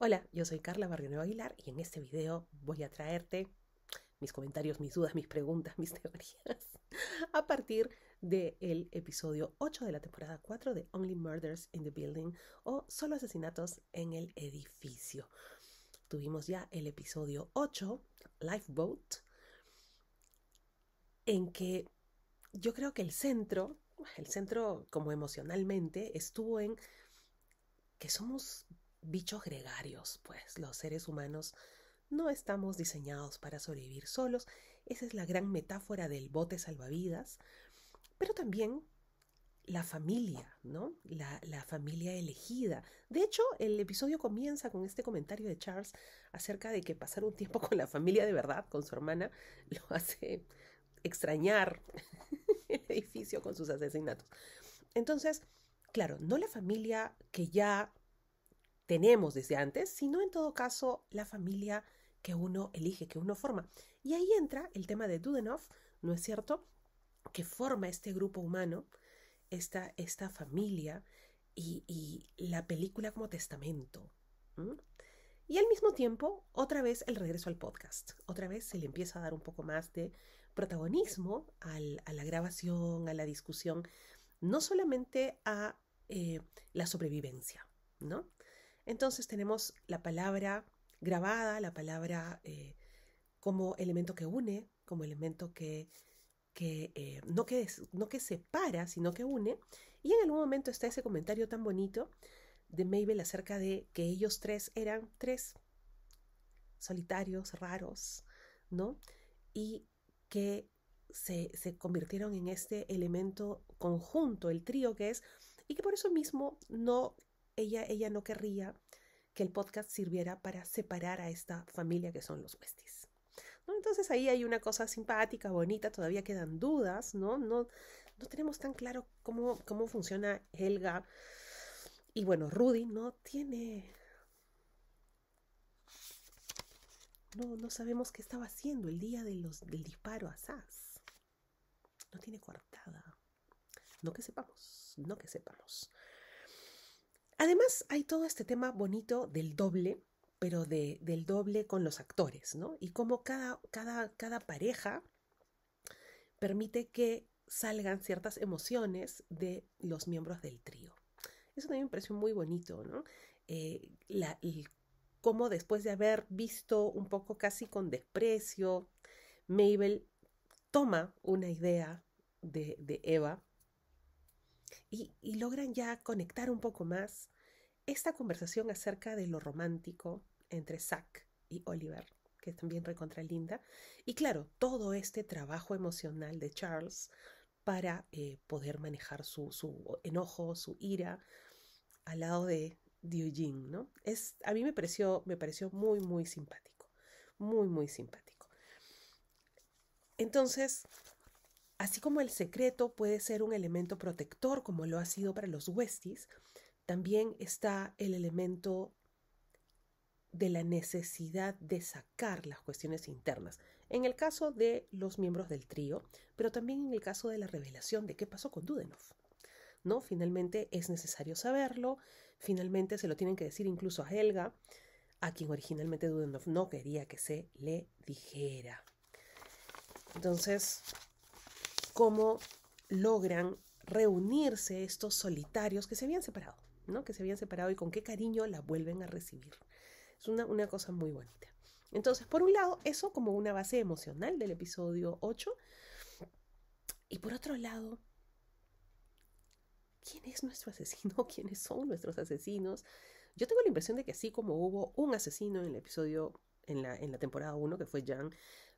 Hola, yo soy Carla Barrio Aguilar y en este video voy a traerte mis comentarios, mis dudas, mis preguntas, mis teorías a partir del episodio 8 de la temporada 4 de Only Murders in the Building o Solo Asesinatos en el Edificio. Tuvimos ya el episodio 8, Lifeboat, en que yo creo que el centro, el centro como emocionalmente, estuvo en que somos bichos gregarios, pues los seres humanos no estamos diseñados para sobrevivir solos, esa es la gran metáfora del bote salvavidas, pero también la familia, ¿no? La, la, familia elegida. De hecho, el episodio comienza con este comentario de Charles acerca de que pasar un tiempo con la familia de verdad, con su hermana, lo hace extrañar el edificio con sus asesinatos. Entonces, claro, no la familia que ya tenemos desde antes, sino en todo caso la familia que uno elige, que uno forma. Y ahí entra el tema de Dudenov, ¿no es cierto? Que forma este grupo humano, esta, esta familia y, la película como testamento. Y al mismo tiempo, otra vez el regreso al podcast. Otra vez se le empieza a dar un poco más de protagonismo a la grabación, a la discusión, no solamente a eh, la sobrevivencia, ¿no? Entonces tenemos la palabra grabada, la palabra eh, como elemento que une, como elemento que, eh, no que, no que separa, sino que une. Y en algún momento está ese comentario tan bonito de Mabel acerca de que ellos tres eran tres solitarios, raros, ¿no? Y que se, se, convirtieron en este elemento conjunto, el trío que es, y que por eso mismo no ella, ella no querría que el podcast sirviera para separar a esta familia que son los Westies. Entonces ahí hay una cosa simpática, bonita, todavía quedan dudas, ¿no? No, no tenemos tan claro cómo, cómo funciona Helga. Y bueno, Rudy no tiene... No, no sabemos qué estaba haciendo el día de los, del disparo a Sass. No tiene coartada. No que sepamos, no que sepamos. Además, hay todo este tema bonito del doble, pero del doble con los actores, ¿no? Y cómo cada, pareja permite que salgan ciertas emociones de los miembros del trío. Eso también me pareció muy bonito, ¿no? Eh, cómo después de haber visto un poco casi con desprecio, Mabel toma una idea de Eva y, logran ya conectar un poco más esta conversación acerca de lo romántico entre Zack y Oliver, que es también recontra linda, y claro, todo este trabajo emocional de Charles para eh, poder manejar su, enojo, su ira, al lado de Eugene, ¿no? Es, a mí me pareció, me pareció muy, muy simpático, muy, muy simpático. Entonces, Así como el secreto puede ser un elemento protector, como lo ha sido para los Westies, también está el elemento de la necesidad de sacar las cuestiones internas. En el caso de los miembros del trío, pero también en el caso de la revelación de qué pasó con Dudenov. ¿No? Finalmente es necesario saberlo, finalmente se lo tienen que decir incluso a Helga, a quien originalmente Dudenov no quería que se le dijera. Entonces, cómo logran reunirse estos solitarios que se habían separado, ¿no? Que se habían separado y con qué cariño la vuelven a recibir. Es una, una cosa muy bonita. Entonces, por un lado, eso como una base emocional del episodio 8. Y por otro lado, ¿quién es nuestro asesino? ¿Quiénes son nuestros asesinos? Yo tengo la impresión de que así como hubo un asesino en el episodio, en la, en la temporada 1, que fue Jan,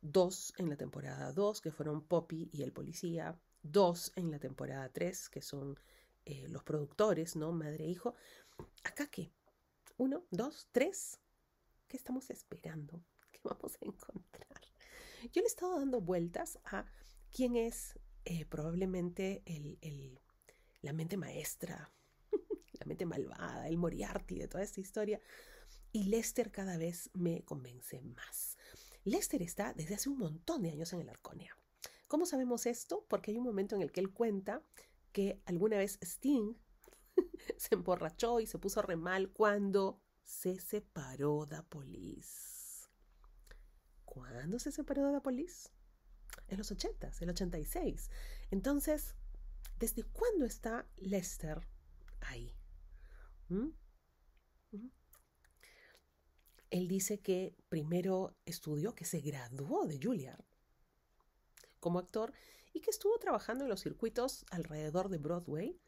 dos en la temporada dos que fueron Poppy y el policía, dos en la temporada tres que son eh, los productores, ¿no? Madre e hijo. ¿Acá qué? Uno, dos, tres. ¿Qué estamos esperando? ¿Qué vamos a encontrar? Yo le he estado dando vueltas a quién es eh, probablemente el, la mente maestra, la mente malvada, el Moriarty de toda esta historia. Y Lester cada vez me convence más. Lester está desde hace un montón de años en el Arconia. ¿Cómo sabemos esto? Porque hay un momento en el que él cuenta que alguna vez Sting se emborrachó y se puso re mal cuando se separó de Police. ¿Cuándo se separó de Police? En los 80, el 86. Entonces, ¿desde cuándo está Lester ahí? ¿Mm? él dice que primero estudió, que se graduó de Juilliard como actor y que estuvo trabajando en los circuitos alrededor de Broadway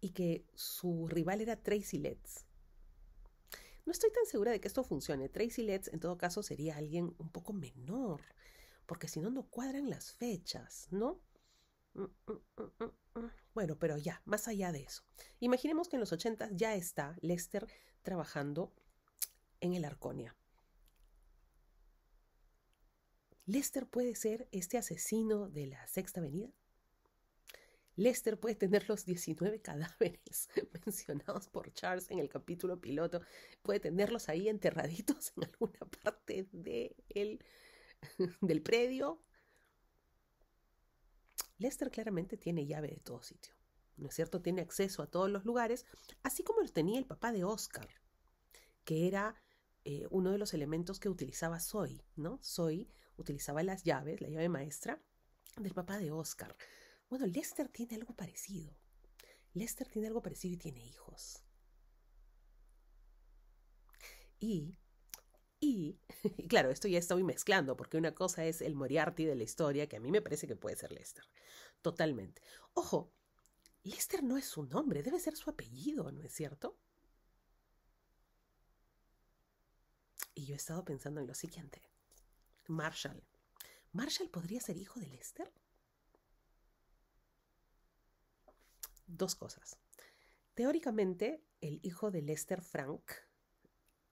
y que su rival era Tracy Letts. No estoy tan segura de que esto funcione. Tracy Letts en todo caso sería alguien un poco menor, porque si no, no cuadran las fechas, ¿no? Mm, mm, mm, bueno, pero ya, más allá de eso. Imaginemos que en los 80 ya está Lester trabajando en el Arconia. ¿Lester puede ser este asesino de la Sexta Avenida? Lester puede tener los 19 cadáveres mencionados por Charles en el capítulo piloto, puede tenerlos ahí enterraditos en alguna parte de del predio. Lester claramente tiene llave de todo sitio, ¿no es cierto? Tiene acceso a todos los lugares, así como lo tenía el papá de Oscar, que era eh, uno de los elementos que utilizaba Soy, ¿no? Soy utilizaba las llaves, la llave maestra del papá de Oscar. Bueno, Lester tiene algo parecido. Lester tiene algo parecido y tiene hijos. Y, y, claro, esto ya estoy mezclando, porque una cosa es el Moriarty de la historia, que a mí me parece que puede ser Lester. Totalmente. Ojo, Lester no es su nombre, debe ser su apellido, ¿no es cierto? Y yo he estado pensando en lo siguiente. Marshall. ¿Marshall podría ser hijo de Lester? Dos cosas. Teóricamente, el hijo de Lester Frank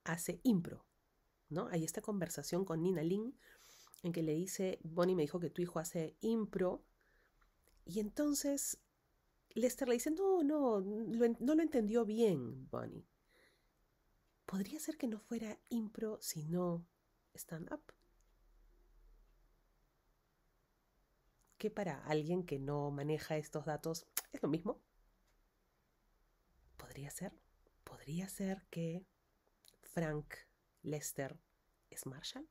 hace impro, ¿no? Hay esta conversación con Nina Lynn en que le dice, Bonnie me dijo que tu hijo hace impro. Y entonces Lester le dice, no, no, no lo entendió bien, Bonnie podría ser que no fuera impro, sino stand-up. Que para alguien que no maneja estos datos es lo mismo. Podría ser, podría ser que Frank Lester es Marshall.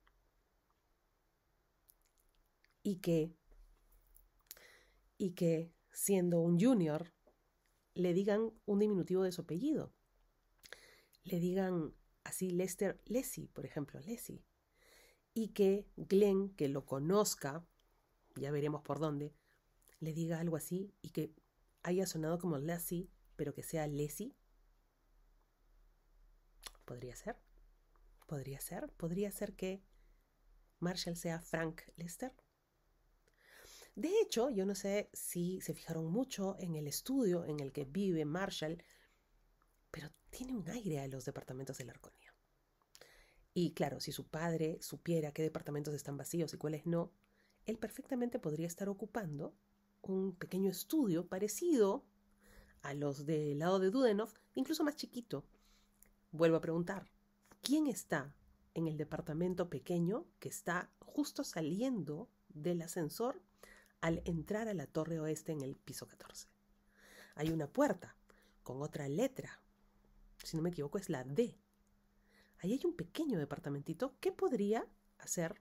Y que, y que siendo un junior, le digan un diminutivo de su apellido le digan así Lester Lessie, por ejemplo, Lessie. Y que Glenn, que lo conozca, ya veremos por dónde, le diga algo así y que haya sonado como Lessie, pero que sea Lessie. Podría ser, podría ser, podría ser que Marshall sea Frank Lester. De hecho, yo no sé si se fijaron mucho en el estudio en el que vive Marshall, pero tiene un aire a los departamentos de la Y claro, si su padre supiera qué departamentos están vacíos y cuáles no, él perfectamente podría estar ocupando un pequeño estudio parecido a los del lado de Dudenov, incluso más chiquito. Vuelvo a preguntar, ¿quién está en el departamento pequeño que está justo saliendo del ascensor al entrar a la torre oeste en el piso 14? Hay una puerta con otra letra si no me equivoco, es la D. Ahí hay un pequeño departamentito que podría hacer,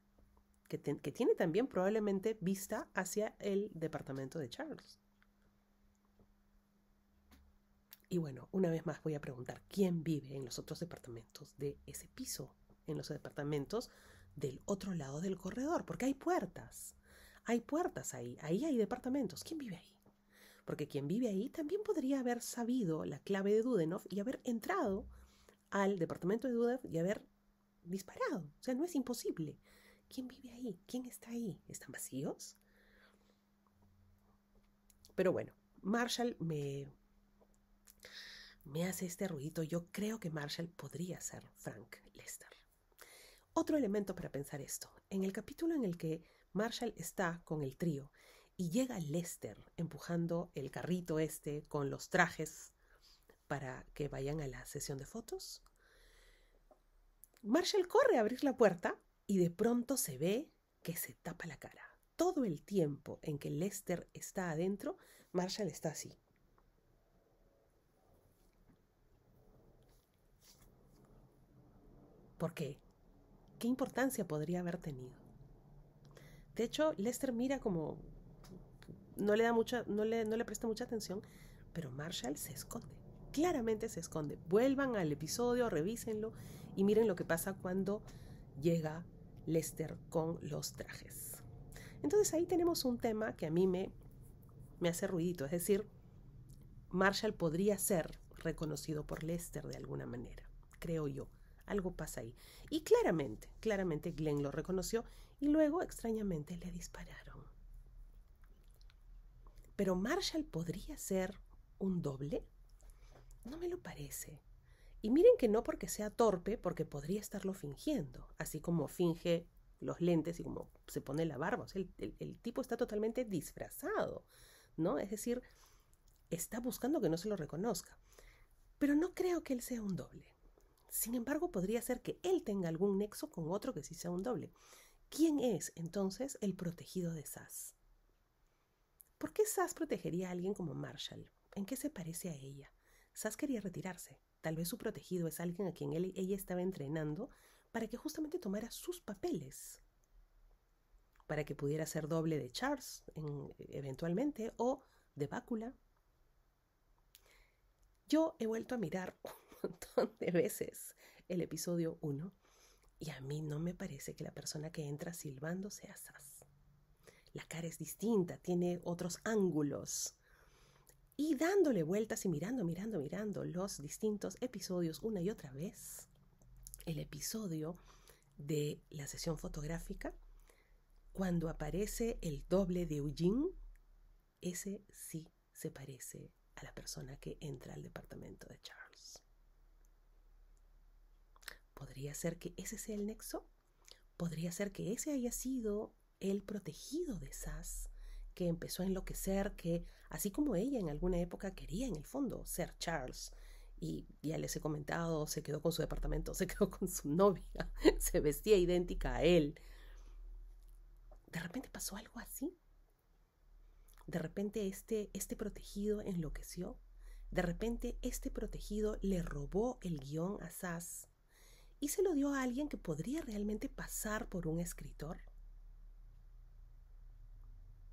que, tiene también probablemente vista hacia el departamento de Charles. Y bueno, una vez más voy a preguntar, ¿quién vive en los otros departamentos de ese piso? En los departamentos del otro lado del corredor, porque hay puertas. Hay puertas ahí, ahí hay departamentos. ¿Quién vive ahí? porque quien vive ahí también podría haber sabido la clave de Dudenov y haber entrado al departamento de Dudenov y haber disparado. O sea, no es imposible. ¿Quién vive ahí? ¿Quién está ahí? ¿Están vacíos? Pero bueno, Marshall me, me hace este ruidito. Yo creo que Marshall podría ser Frank Lester. Otro elemento para pensar esto. En el capítulo en el que Marshall está con el trío y llega Lester empujando el carrito este con los trajes para que vayan a la sesión de fotos. Marshall corre a abrir la puerta y de pronto se ve que se tapa la cara. Todo el tiempo en que Lester está adentro, Marshall está así. ¿Por qué? ¿Qué importancia podría haber tenido? De hecho, Lester mira como no le da mucha, no le, no le presta mucha atención, pero Marshall se esconde. Claramente se esconde. Vuelvan al episodio, revísenlo y miren lo que pasa cuando llega Lester con los trajes. Entonces ahí tenemos un tema que a mí me, me hace ruidito, es decir, Marshall podría ser reconocido por Lester de alguna manera, creo yo. Algo pasa ahí. Y claramente, claramente Glenn lo reconoció y luego extrañamente le dispararon. Pero Marshall podría ser un doble? No me lo parece. Y miren que no porque sea torpe, porque podría estarlo fingiendo, así como finge los lentes y como se pone la barba. el, tipo está totalmente disfrazado, ¿no? Es decir, está buscando que no se lo reconozca. Pero no creo que él sea un doble. Sin embargo, podría ser que él tenga algún nexo con otro que sí sea un doble. ¿Quién es entonces el protegido de Sass? ¿Por qué Sass protegería a alguien como Marshall? ¿En qué se parece a ella? Sass quería retirarse. Tal vez su protegido es alguien a quien ella estaba entrenando para que justamente tomara sus papeles. Para que pudiera ser doble de Charles eventualmente o de Bácula. Yo he vuelto a mirar un montón de veces el episodio 1 y a mí no me parece que la persona que entra silbando sea Sass. La cara es distinta, tiene otros ángulos. Y dándole vueltas y mirando, mirando, mirando los distintos episodios una y otra vez, el episodio de la sesión fotográfica, cuando aparece el doble de Eugene, ese sí se parece a la persona que entra al departamento de Charles. ¿Podría ser que ese sea el nexo? ¿Podría ser que ese haya sido el protegido de Sass, que empezó a enloquecer, que así como ella en alguna época quería en el fondo ser Charles. Y ya les he comentado, se quedó con su departamento, se quedó con su novia, se vestía idéntica a él. De repente pasó algo así. De repente este, este protegido enloqueció. De repente este protegido le robó el guión a Sass y se lo dio a alguien que podría realmente pasar por un escritor.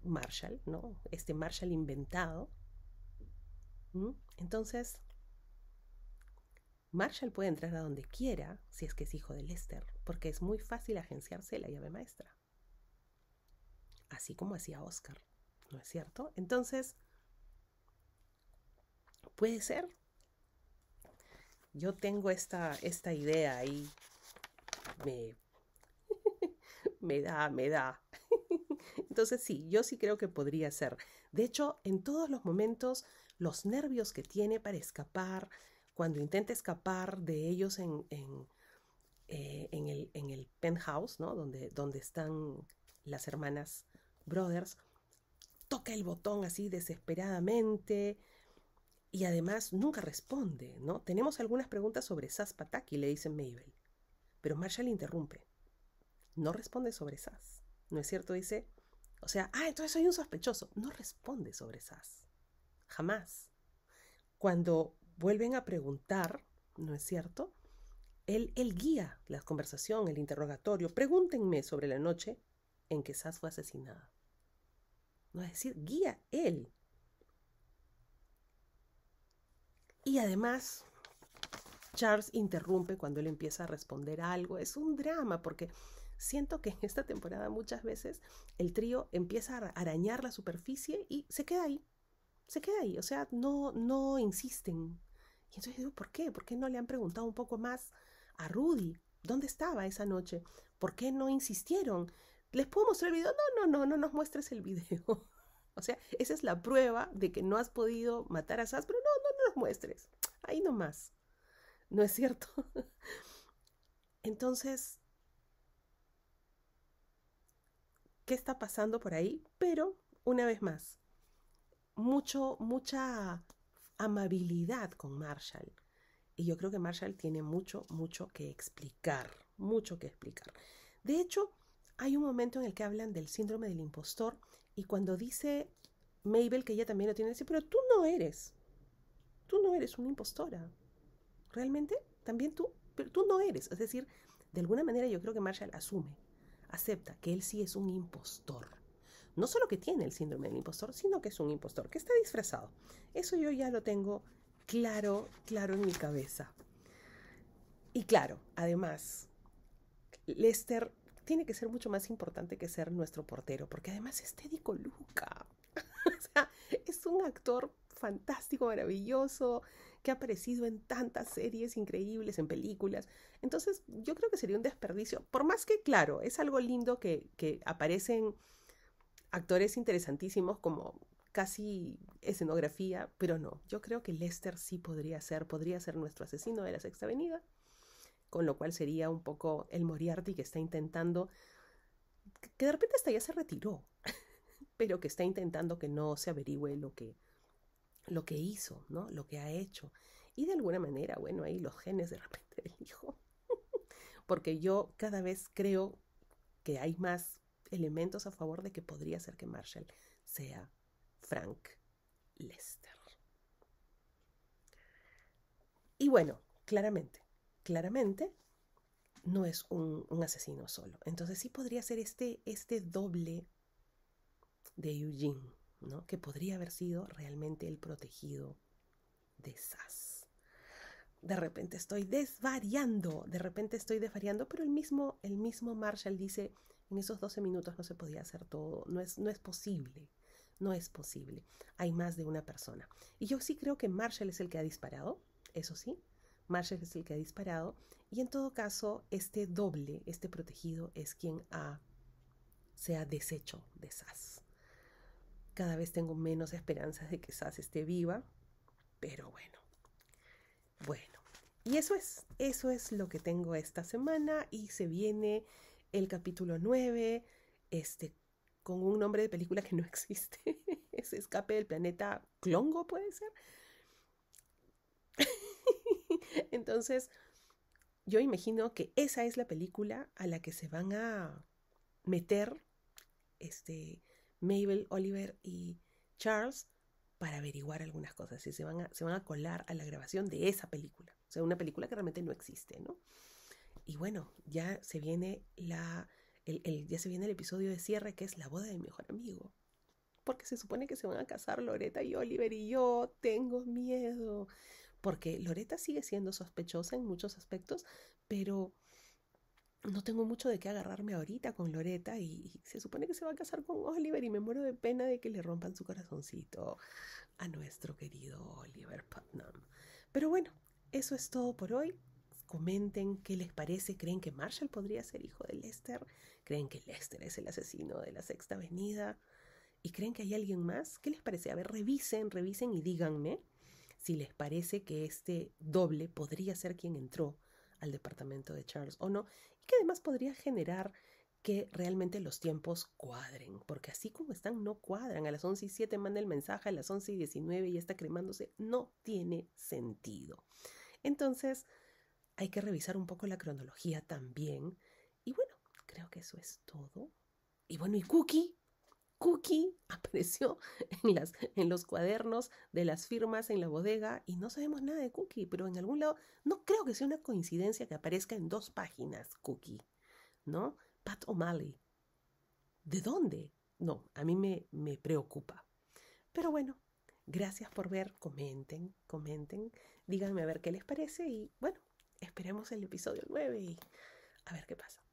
Marshall, ¿no? Este Marshall inventado. ¿Mm? Entonces, Marshall puede entrar a donde quiera si es que es hijo de Lester, porque es muy fácil agenciarse la llave maestra. Así como hacía Oscar, ¿no es cierto? Entonces, puede ser. Yo tengo esta, esta idea ahí. Me, me da, me da. Entonces sí, yo sí creo que podría ser. De hecho, en todos los momentos, los nervios que tiene para escapar, cuando intenta escapar de ellos en, en, eh, en, el, en el, penthouse, ¿no? Donde, donde están las hermanas Brothers, toca el botón así desesperadamente y además nunca responde, ¿no? Tenemos algunas preguntas sobre Sas Pataki, le dicen Mabel, pero Marshall interrumpe. No responde sobre Sas, ¿no es cierto? Dice, o sea, ah, entonces soy un sospechoso. No responde sobre Sass. Jamás. Cuando vuelven a preguntar, ¿no es cierto? Él, guía la conversación, el interrogatorio. Pregúntenme sobre la noche en que Sass fue asesinada. No es decir, guía él. Y además, Charles interrumpe cuando él empieza a responder algo. Es un drama porque siento que en esta temporada muchas veces el trío empieza a arañar la superficie y se queda ahí. Se queda ahí, o sea, no, no insisten. Y entonces digo, ¿por qué? ¿Por qué no le han preguntado un poco más a Rudy? ¿Dónde estaba esa noche? ¿Por qué no insistieron? ¿Les puedo mostrar el video? No, no, no, no nos muestres el video. o sea, esa es la prueba de que no has podido matar a Sas, pero no, no, no nos muestres. Ahí nomás. ¿No es cierto? Entonces, qué está pasando por ahí, pero una vez más, mucho, mucha amabilidad con Marshall. Y yo creo que Marshall tiene mucho, mucho que explicar, mucho que explicar. De hecho, hay un momento en el que hablan del síndrome del impostor y cuando dice Mabel que ella también lo tiene, dice, pero tú no eres, tú no eres una impostora. Realmente, también tú, pero tú no eres. Es decir, de alguna manera yo creo que Marshall asume acepta que él sí es un impostor. No solo que tiene el síndrome del impostor, sino que es un impostor, que está disfrazado. Eso yo ya lo tengo claro, claro en mi cabeza. Y claro, además, Lester tiene que ser mucho más importante que ser nuestro portero, porque además es Teddy Coluca. es un actor fantástico, maravilloso, que ha aparecido en tantas series increíbles, en películas. Entonces, yo creo que sería un desperdicio, por más que, claro, es algo lindo que, que aparecen actores interesantísimos como casi escenografía, pero no, yo creo que Lester sí podría ser, podría ser nuestro asesino de la Sexta Avenida, con lo cual sería un poco el Moriarty que está intentando, que de repente hasta ya se retiró, pero que está intentando que no se averigüe lo que, lo que hizo, ¿no? Lo que ha hecho. Y de alguna manera, bueno, ahí los genes de repente del hijo. Porque yo cada vez creo que hay más elementos a favor de que podría ser que Marshall sea Frank Lester. Y bueno, claramente, claramente no es un, asesino solo. Entonces sí podría ser este, este doble de Eugene. ¿no? que podría haber sido realmente el protegido de Sas. De repente estoy desvariando, de repente estoy desvariando, pero el mismo, el mismo Marshall dice, en esos 12 minutos no se podía hacer todo, no es, no es posible, no es posible. Hay más de una persona. Y yo sí creo que Marshall es el que ha disparado, eso sí, Marshall es el que ha disparado. Y en todo caso, este doble, este protegido, es quien ha, se ha deshecho de Sass. Cada vez tengo menos esperanzas de que Sas esté viva, pero bueno. Bueno, y eso es, eso es lo que tengo esta semana y se viene el capítulo 9, este, con un nombre de película que no existe, es Escape del Planeta Clongo, puede ser. Entonces, yo imagino que esa es la película a la que se van a meter este, Mabel, Oliver y Charles para averiguar algunas cosas, Y se van a, se van a colar a la grabación de esa película, o sea, una película que realmente no existe, ¿no? Y bueno, ya se viene la, el, ya se viene el episodio de cierre que es la boda de mi mejor amigo, porque se supone que se van a casar Loreta y Oliver y yo tengo miedo, porque Loreta sigue siendo sospechosa en muchos aspectos, pero no tengo mucho de qué agarrarme ahorita con Loreta y, se supone que se va a casar con Oliver y me muero de pena de que le rompan su corazoncito a nuestro querido Oliver Putnam. Pero bueno, eso es todo por hoy. Comenten qué les parece. ¿Creen que Marshall podría ser hijo de Lester? ¿Creen que Lester es el asesino de la Sexta Avenida? ¿Y creen que hay alguien más? ¿Qué les parece? A ver, revisen, revisen y díganme si les parece que este doble podría ser quien entró al departamento de Charles o no que además podría generar que realmente los tiempos cuadren, porque así como están, no cuadran. A las 11 y 7 manda el mensaje, a las 11 y 19 ya está cremándose, no tiene sentido. Entonces, hay que revisar un poco la cronología también. Y bueno, creo que eso es todo. Y bueno, ¿y Cookie? Cookie apareció en, los cuadernos de las firmas en la bodega y no sabemos nada de Cookie, pero en algún lado no creo que sea una coincidencia que aparezca en dos páginas Cookie, ¿no? Pat O'Malley. ¿De dónde? No, a mí me, me preocupa. Pero bueno, gracias por ver, comenten, comenten, díganme a ver qué les parece y bueno, esperemos el episodio 9 y a ver qué pasa.